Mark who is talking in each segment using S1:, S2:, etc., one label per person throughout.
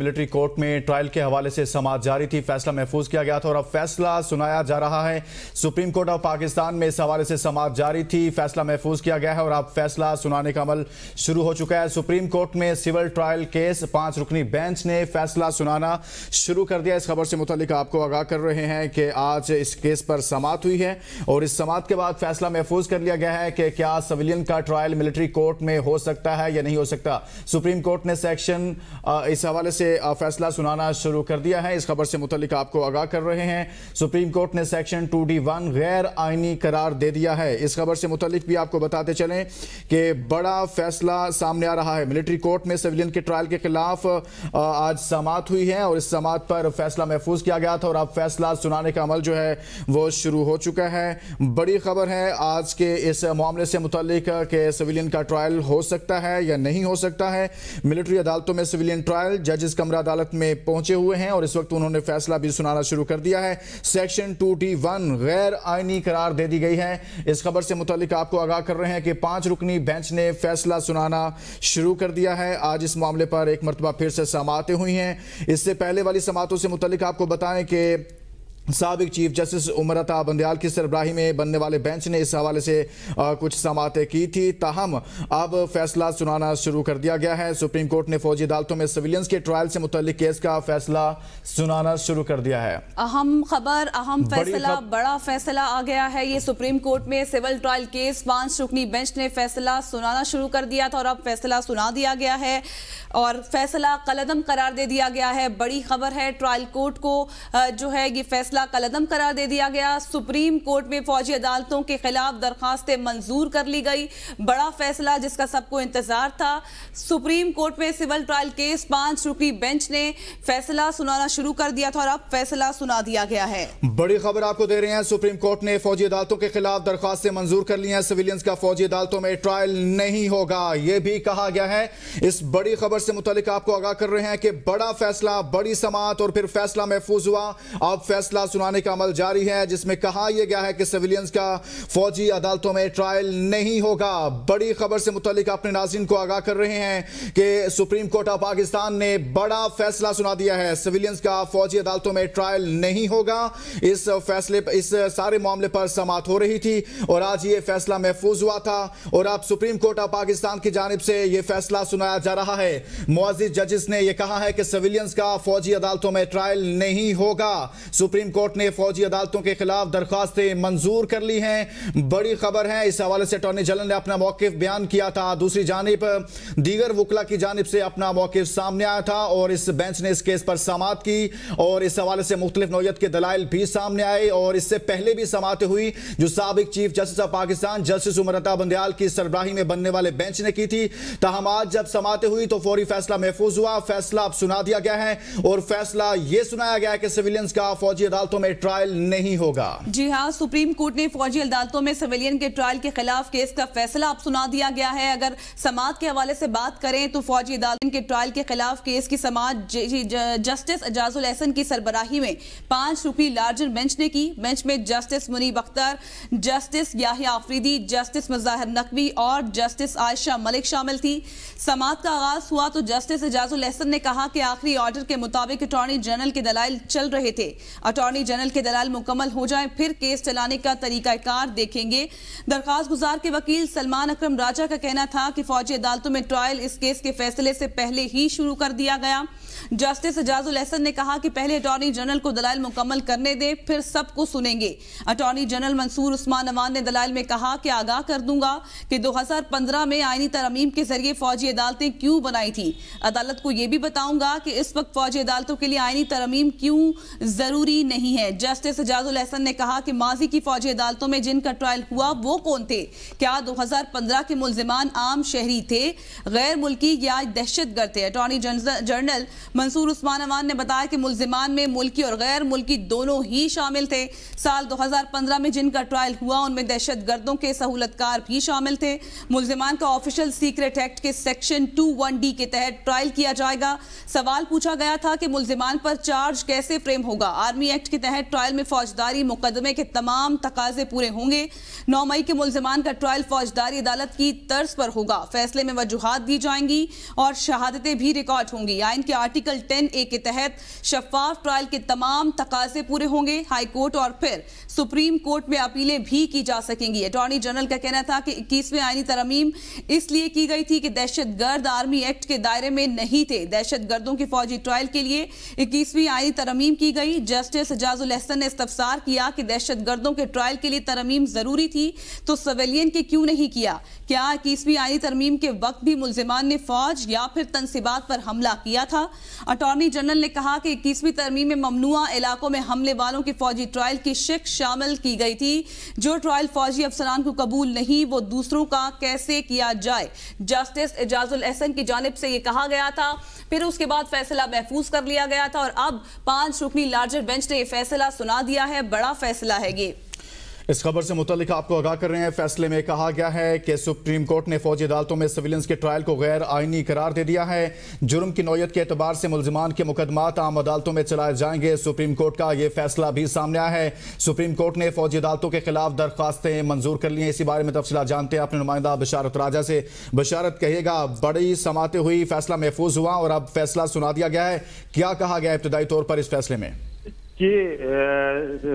S1: military court में trial के हवाले से समाज जारी थी फैसला महफूज किया गया था और अब फैसला सुनाया जा रहा है सुप्रीम कोर्ट ऑफ पाकिस्तान में इस हवाले से समाज जारी थी फैसला महफूज किया गया है और अब फैसला सुनाने का अमल शुरू हो चुका है सुप्रीम कोर्ट में सिविल ट्रायल केस पांच रुकनी बेंच ने फैसला सुनाना शुरू कर दिया इस खबर से मुतलिक आपको आगाह कर रहे हैं कि आज इस केस पर समात हुई है और इस समात के बाद फैसला महफूज कर लिया गया है कि क्या सविलियन का ट्रायल मिलिट्री कोर्ट में हो सकता है या नहीं हो सकता सुप्रीम कोर्ट ने सेक्शन इस हवाले से से फैसला सुनाना शुरू कर दिया है इस खबर से मुतलिक आपको आगाह कर रहे हैं सुप्रीम कोर्ट ने सेक्शन टू डी वन गैर आइनी करार दे दिया है इस खबर से मुतलिक भी आपको बताते चलें कि बड़ा फैसला सामने आ रहा है मिलिट्री कोर्ट में सिविलियन के ट्रायल के खिलाफ आज समात हुई है और इस समात पर फैसला महफूज किया गया था और अब फैसला सुनाने का अमल जो है वो शुरू हो चुका है बड़ी खबर है आज के इस मामले से मुतलिक के सिविलियन का ट्रायल हो सकता है या नहीं हो सकता है मिलिट्री अदालतों में सिविलियन ट्रायल जजेस कमरा अदालत में पहुंचे हुए हैं और इस वक्त उन्होंने फैसला भी सुनाना शुरू कर दिया है सेक्शन टू टी वन गैर आइनी करार दे दी गई है इस खबर से मुतलिक आपको आगाह कर रहे हैं कि पांच रुकनी बेंच ने फैसला सुनाना शुरू कर दिया है आज इस मामले पर एक मरतबा फिर से समातें हुई हैं इससे पहले वाली समातों से मुतलिक आपको बताएं कि सबक चीफ जस्टिस उमर अता बंदयाल की सरबराही में बनने वाले बेंच ने इस हवाले से आ, कुछ समातें की थी ताहम अब फैसला सुनाना शुरू कर दिया गया है सुप्रीम कोर्ट ने फौजी अदालतों में सिविलियंस के ट्रायल से मुतल केस का फैसला सुनाना शुरू कर दिया है
S2: अहम खबर अहम फैसला खब... बड़ा फैसला आ गया है ये सुप्रीम कोर्ट में सिविल ट्रायल केस पांच रुकनी बेंच ने फैसला सुनाना शुरू कर दिया था और अब फैसला सुना दिया गया है और फैसला कलदम करार दे दिया गया है बड़ी खबर है ट्रायल कोर्ट को जो है ये फैसला फैसला कलदम करार दे दिया गया सुप्रीम कोर्ट में फौजी अदालतों के खिलाफ दरखास्तें मंजूर कर ली गई बड़ा फैसला जिसका सबको इंतजार था सुप्रीम कोर्ट में सिविल ट्रायल केस पांच रुकी बेंच ने फैसला सुनाना शुरू कर दिया था और अब फैसला सुना दिया गया है
S1: बड़ी खबर आपको दे रहे हैं सुप्रीम कोर्ट ने फौजी अदालतों के खिलाफ दरखास्तें मंजूर कर ली हैं सिविलियंस का फौजी अदालतों में ट्रायल नहीं होगा यह भी कहा गया है इस बड़ी खबर से मुतालिक आपको आगाह कर रहे हैं कि बड़ा फैसला बड़ी समात और फिर फैसला महफूज हुआ अब फैसला सजा सुनाने का अमल जारी है जिसमें कहा यह गया है कि सिविलियंस का फौजी अदालतों में ट्रायल नहीं होगा बड़ी खबर से मुतलिक अपने नाजिन को आगाह कर रहे हैं कि सुप्रीम कोर्ट ऑफ पाकिस्तान ने बड़ा फैसला सुना दिया है सिविलियंस का फौजी अदालतों में ट्रायल नहीं होगा इस फैसले इस सारे मामले पर समाप्त हो रही थी और आज ये फैसला महफूज हुआ था और अब सुप्रीम कोर्ट ऑफ पाकिस्तान की जानब से यह फैसला सुनाया जा रहा है मुआजिद जजिस ने यह कहा है कि सिविलियंस का फौजी अदालतों में ट्रायल नहीं होगा सुप्रीम कोर्ट ने फौजी अदालतों के खिलाफ दरखास्तें मंजूर कर ली हैं बड़ी खबर है इस हवाले से अटॉर्नी जनरल ने अपना मौकफ बयान किया था दूसरी जानब दीगर वकला की जानब से अपना मौकफ सामने आया था और इस बेंच ने इस केस पर समात की और इस हवाले से मुख्तलिफ नोयत के दलाइल भी सामने आए और इससे पहले भी समातें हुई जो सबक chief justice of Pakistan justice Umar Ata Bandial की सरबराही में बनने वाले बेंच ने की थी तहम आज जब समातें हुई तो फौरी फैसला महफूज हुआ फैसला अब सुना दिया गया है और फैसला यह सुनाया गया है कि सिविलियंस का फौजी अदालत अदालतों में ट्रायल नहीं होगा
S2: जी हाँ सुप्रीम कोर्ट ने फौजी अदालतों में सिविलियन के ट्रायल के खिलाफ केस का फैसला अब सुना दिया गया है अगर समाज के हवाले से बात करें तो फौजी अदालत के ट्रायल के खिलाफ केस की समाज जस्टिस एजाजुल एहसन की सरबराही में पांच रुपी लार्जर बेंच ने की बेंच में justice Munib Akhtar justice Yahya Afridi justice Mazahar Naqvi और जस्टिस आयशा मलिक शामिल थी समाज का आगाज हुआ तो जस्टिस एजाजुल एहसन ने कहा कि आखिरी ऑर्डर के मुताबिक अटॉर्नी जनरल के दलाइल चल रहे थे अटॉर्नी अटॉर्नी जनरल के दलाल मुकम्मल हो जाएं फिर केस चलाने का तरीकाकार देखेंगे दरखास्त गुजार के वकील सलमान अक्रम राजा का कहना था कि फौजी अदालतों में ट्रायल इस केस के फैसले से पहले ही शुरू कर दिया गया जस्टिस एजाजुल अहसन ने कहा कि पहले अटॉर्नी जनरल को दलाल मुकम्मल करने दें फिर सबको सुनेंगे अटॉर्नी जनरल मंसूर उस्मान नवान ने दलाल में कहा कि आगाह कर दूंगा कि 2015 में आईनी तरमीम के जरिए फौजी अदालतें क्यों बनाई थी अदालत को यह भी बताऊंगा कि इस वक्त फौजी अदालतों के लिए आईनी तरमीम क्यों जरूरी नहीं नहीं है जस्टिस एजाजुल अहसन ने कहा कि माजी की फौजी अदालतों में जिनका ट्रायल हुआ वो कौन थे क्या 2015 के मुलजमान आम शहरी थे गैर मुल्की या दहशत गर्द थे अटॉर्नी जनरल मंसूर उस्मान अमान ने बताया कि मुलजमान में मुल्की और गैर मुल्की दोनों ही शामिल थे साल 2015 में जिनका ट्रायल हुआ उनमें दहशतगर्दों के सहूलतकार भी शामिल थे मुलजमान का ऑफिशियल सीक्रेट एक्ट के सेक्शन टू वन डी के तहत ट्रायल किया जाएगा सवाल पूछा गया था कि मुलजमान पर चार्ज कैसे फ्रेम होगा आर्मी एक्ट एक्ट के तहत ट्रायल में फौजदारी मुकदमे के तमाम तकाजे पूरे होंगे नौ मई के मुलजमान का ट्रायल फौजदारी अदालत की तर्ज पर होगा फैसले में वजूहत दी जाएंगी और शहादतें भी रिकॉर्ड होंगी आइन के आर्टिकल टेन ए के तहत शफाफ ट्रायल के तमाम तकाजे पूरे होंगे हाईकोर्ट और फिर सुप्रीम कोर्ट में अपीलें भी की जा सकेंगी अटॉर्नी जनरल का कहना था कि इक्कीसवें आइनी तरमीम इसलिए की गई थी कि दहशतगर्द आर्मी एक्ट के दायरे में नहीं थे दहशत गर्दों के फौजी ट्रायल के लिए इक्कीसवीं आइनी तरमीम की गई जस्टिस एजाजुल हसन ने इस्तफसार किया कि दहशत गर्दों के ट्रायल के लिए तरमीम ज़रूरी थी तो सविलियन के क्यों नहीं किया क्या इक्कीसवीं आईनी तरमीम के वक्त भी मुलजमान ने फौज या फिर तनसीबात पर हमला किया था अटॉर्नी जनरल ने कहा कि इक्कीसवीं तरमीम में ममनुआ इलाकों में हमले वालों की फौजी ट्रायल की शिक शामिल की गई थी जो ट्रायल फौजी अफसरान को कबूल नहीं वो दूसरों का कैसे किया जाए जस्टिस एजाजुल एहसन की जानब से यह कहा गया था फिर उसके बाद फैसला महफूज कर लिया गया था और अब पांच रुकनी लार्जर बेंच ने फैसला सुना दिया है बड़ा फैसला है ये
S1: इस खबर से मुतलिक आपको आगाह कर रहे हैं फैसले में कहा गया है कि सुप्रीम कोर्ट ने फौजी अदालतों में सिविलियंस के ट्रायल को गैर आइनी करार दे दिया है जुर्म की नौीयत के अतबार से मुलजमान के मुकदमात आम अदालतों में चलाए जाएंगे सुप्रीम कोर्ट का यह फैसला भी सामने आया है सुप्रीम कोर्ट ने फौजी अदालतों के खिलाफ दरख्वास्तें मंजूर कर ली हैं इसी बारे में तफसला जानते हैं अपने नुमाइंदा बशारत राजा से बशारत कहेगा बड़ी समाते हुई फैसला महफूज हुआ और अब फैसला सुना दिया गया है क्या कहा गया इब्तदाई तौर पर इस फैसले में
S3: कि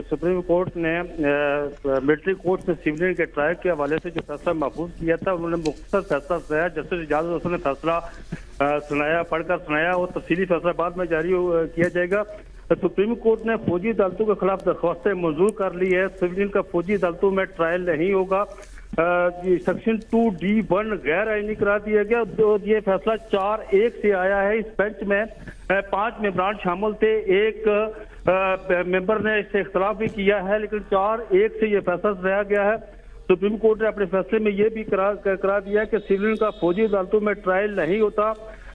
S3: सुप्रीम कोर्ट ने मिलिट्री कोर्ट में सिविलियन के ट्रायल के हवाले से जो फैसला महफूज किया था उन्होंने मुख्तर फैसला सुनाया जस्टिस इजाजत ने फैसला सुनाया पढ़कर सुनाया और तफसीली फैसला बाद में जारी किया जाएगा सुप्रीम कोर्ट ने फौजी अदालतों के खिलाफ दरख्वास्तें मंजूर कर ली है सिविलियन का फौजी अदालतों में ट्रायल नहीं होगा सेक्शन टू डी वन गैर आइनी करा दिया गया ये फैसला चार एक से आया है इस बेंच में पांच मेम्बरान शामिल थे एक मेंबर ने इससे इख्तलाफ भी किया है लेकिन चार एक से ये फैसला सुनाया गया है सुप्रीम कोर्ट ने अपने फैसले में ये भी करार करा दिया कि सिविल का फौजी अदालतों में ट्रायल नहीं होता